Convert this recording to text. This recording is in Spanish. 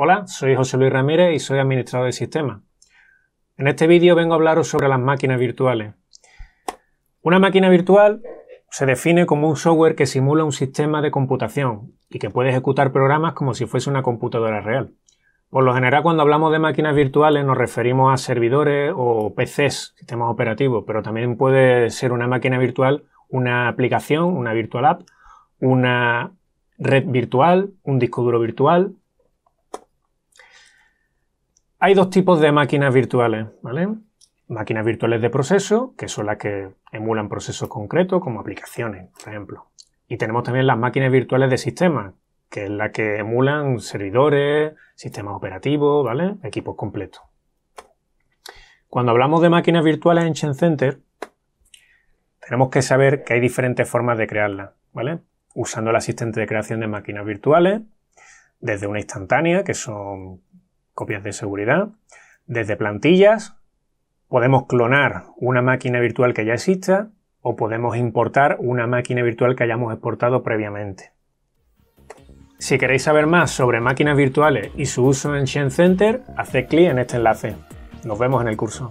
Hola, soy José Luis Ramírez y soy administrador de sistemas. En este vídeo vengo a hablaros sobre las máquinas virtuales. Una máquina virtual se define como un software que simula un sistema de computación y que puede ejecutar programas como si fuese una computadora real. Por lo general, cuando hablamos de máquinas virtuales nos referimos a servidores o PCs, sistemas operativos, pero también puede ser una máquina virtual una aplicación, una virtual app, una red virtual, un disco duro virtual, hay dos tipos de máquinas virtuales, ¿vale? Máquinas virtuales de proceso, que son las que emulan procesos concretos, como aplicaciones, por ejemplo. Y tenemos también las máquinas virtuales de sistema, que es la que emulan servidores, sistemas operativos, ¿vale? Equipos completos. Cuando hablamos de máquinas virtuales en Center, tenemos que saber que hay diferentes formas de crearlas, ¿vale? Usando el asistente de creación de máquinas virtuales, desde una instantánea, que son copias de seguridad, desde plantillas, podemos clonar una máquina virtual que ya exista o podemos importar una máquina virtual que hayamos exportado previamente. Si queréis saber más sobre máquinas virtuales y su uso en Shen Center, haced clic en este enlace. Nos vemos en el curso.